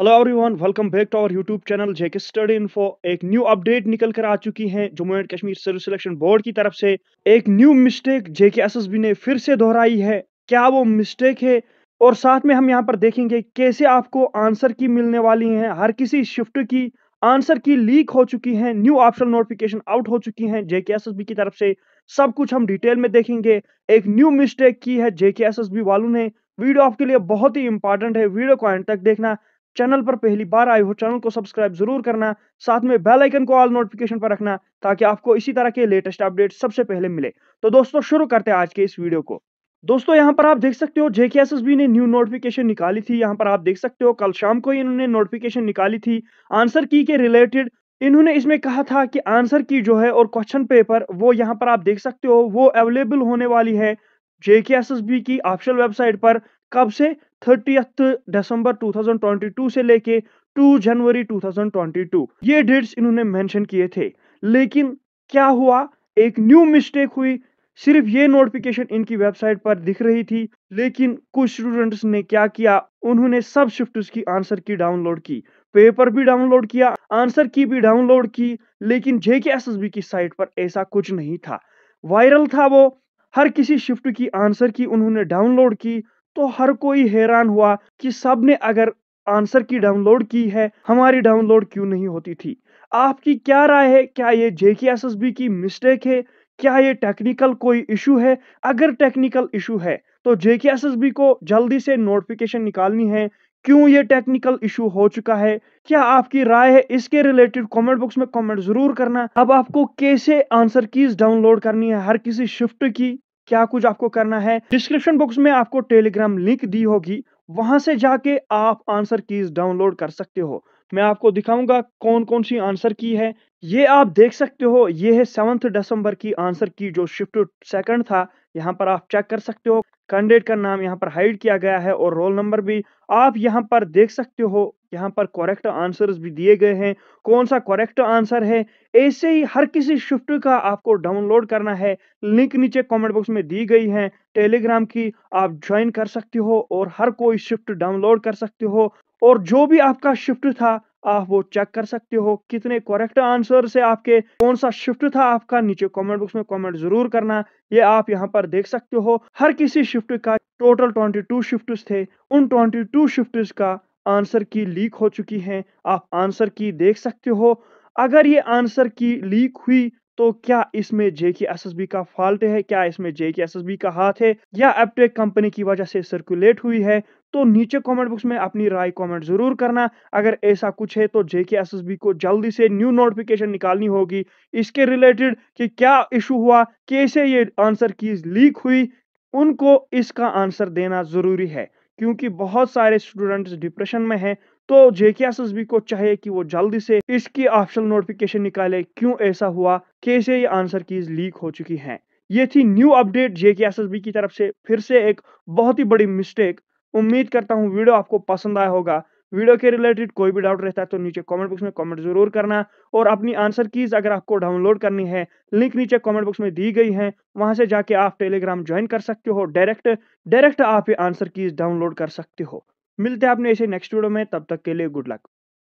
hello everyone welcome back to our YouTube channel JK study info एक new update निकल कर आ चुकी है Jammu and Kashmir service selection board की तरफ से एक न्यू मिस्टेक जेके एसएसबी ने फिर से दोहराई है क्या वो मिस्टेक है और साथ में हम यहाँ पर देखेंगे कैसे आपको आंसर की मिलने वाली है हर किसी शिफ्ट की आंसर की लीक हो चुकी है न्यू ऑप्शनल नोटिफिकेशन आउट हो चुकी है जेके बी की तरफ से सब कुछ हम डिटेल में देखेंगे एक न्यू मिस्टेक की है जेके बी वालों ने वीडियो आपके लिए बहुत ही इंपॉर्टेंट है वीडियो को एंड तक देखना चैनल पर पहली बार आए हो चैनल को सब्सक्राइब जरूर करना साथ में बेल आइकन को ऑल नोटिफिकेशन पर रखना ताकि आपको इसी तरह के लेटेस्ट अपडेट सबसे पहले मिले तो दोस्तों शुरू करते हैं आज के इस वीडियो को दोस्तों यहां पर आप देख सकते हो जेकेएसएसबी ने न्यू नोटिफिकेशन निकाली थी यहाँ पर आप देख सकते हो कल शाम को इन्होंने नोटिफिकेशन निकाली थी आंसर की के रिलेटेड इन्होंने इसमें कहा था कि आंसर की जो है और क्वेश्चन पेपर वो यहाँ पर आप देख सकते हो वो अवेलेबल होने वाली है जेकेएसएसबी की ऑप्शन वेबसाइट पर कब से थर्टीथ दिसंबर 2022 से लेके 2 जनवरी 2022 ये डेट्स इन्होंने मेंशन किए थे लेकिन क्या हुआ एक न्यू मिस्टेक हुई सिर्फ ये नोटिफिकेशन इनकी वेबसाइट पर दिख रही थी लेकिन कुछ स्टूडेंट्स ने क्या किया उन्होंने सब शिफ्ट की आंसर की डाउनलोड की पेपर भी डाउनलोड किया आंसर की भी डाउनलोड की लेकिन जेके एस की साइट पर ऐसा कुछ नहीं था वायरल था वो हर किसी शिफ्ट की आंसर की उन्होंने डाउनलोड की तो हर कोई हैरान हुआ कि सब ने अगर आंसर की डाउनलोड की है हमारी डाउनलोड क्यों नहीं होती थी आपकी क्या राय है क्या ये जे की मिस्टेक है क्या ये टेक्निकल कोई इशू है अगर टेक्निकल इशू है तो जे को जल्दी से नोटिफिकेशन निकालनी है क्यों ये टेक्निकल इशू हो चुका है क्या आपकी राय है इसके रिलेटेड कमेंट बॉक्स में कमेंट जरूर करना अब आपको कैसे आंसर कीज डाउनलोड करनी है हर किसी शिफ्ट की क्या कुछ आपको करना है डिस्क्रिप्शन बॉक्स में आपको टेलीग्राम लिंक दी होगी वहां से जाके आप आंसर कीज डाउनलोड कर सकते हो मैं आपको दिखाऊंगा कौन कौन सी आंसर की है ये आप देख सकते हो ये है सेवन्थ दिसंबर की आंसर की जो शिफ्ट सेकंड था यहाँ पर आप चेक कर सकते हो कैंडिडेट का नाम यहाँ पर हाइड किया गया है और रोल नंबर भी आप यहाँ पर देख सकते हो यहाँ पर करेक्ट आंसर्स भी दिए गए हैं कौन सा करेक्ट आंसर है ऐसे ही हर किसी शिफ्ट का आपको डाउनलोड करना है लिंक नीचे कमेंट बॉक्स में दी गई है टेलीग्राम की आप ज्वाइन कर सकते हो और हर कोई शिफ्ट डाउनलोड कर सकते हो और जो भी आपका शिफ्ट था आप वो चेक कर सकते हो कितने करेक्ट आंसर से आपके कौन सा शिफ्ट था आपका नीचे कमेंट बॉक्स में कमेंट जरूर करना ये आप यहाँ पर देख सकते हो हर किसी शिफ्ट का टोटल 22 शिफ्ट्स थे उन 22 शिफ्ट्स का आंसर की लीक हो चुकी हैं आप आंसर की देख सकते हो अगर ये आंसर की लीक हुई तो क्या इसमें J K S S B का फॉल्ट है क्या इसमें J K S S B का हाथ है या एपटेक कंपनी की वजह से सर्कुलेट हुई है तो नीचे कमेंट बॉक्स में अपनी राय कमेंट जरूर करना अगर ऐसा कुछ है तो जे के एस एस बी को जल्दी से न्यू नोटिफिकेशन निकालनी होगी इसके रिलेटेड कि क्या इशू हुआ कैसे ये आंसर की लीक हुई उनको इसका आंसर देना जरूरी है क्योंकि बहुत सारे स्टूडेंट्स डिप्रेशन में हैं तो जेके एस एस बी को चाहिए कि वो जल्दी से इसकी ऑप्शनल नोटिफिकेशन निकाले क्यों ऐसा हुआ कैसे ये आंसर कीज लीक हो चुकी हैं ये थी new update JK S S B की तरफ से फिर से एक बहुत ही बड़ी मिस्टेक उम्मीद करता हूँ वीडियो आपको पसंद आया होगा वीडियो के रिलेटेड कोई भी डाउट रहता है तो नीचे कमेंट बॉक्स में कमेंट जरूर करना और अपनी आंसर कीज अगर आपको डाउनलोड करनी है लिंक नीचे कमेंट बॉक्स में दी गई है वहां से जाके आप टेलीग्राम ज्वाइन कर सकते हो डायरेक्ट डायरेक्ट आप ये आंसर कीज डाउनलोड कर सकते हो मिलते हैं आपने ऐसे नेक्स्ट वीडियो में तब तक के लिए गुड लक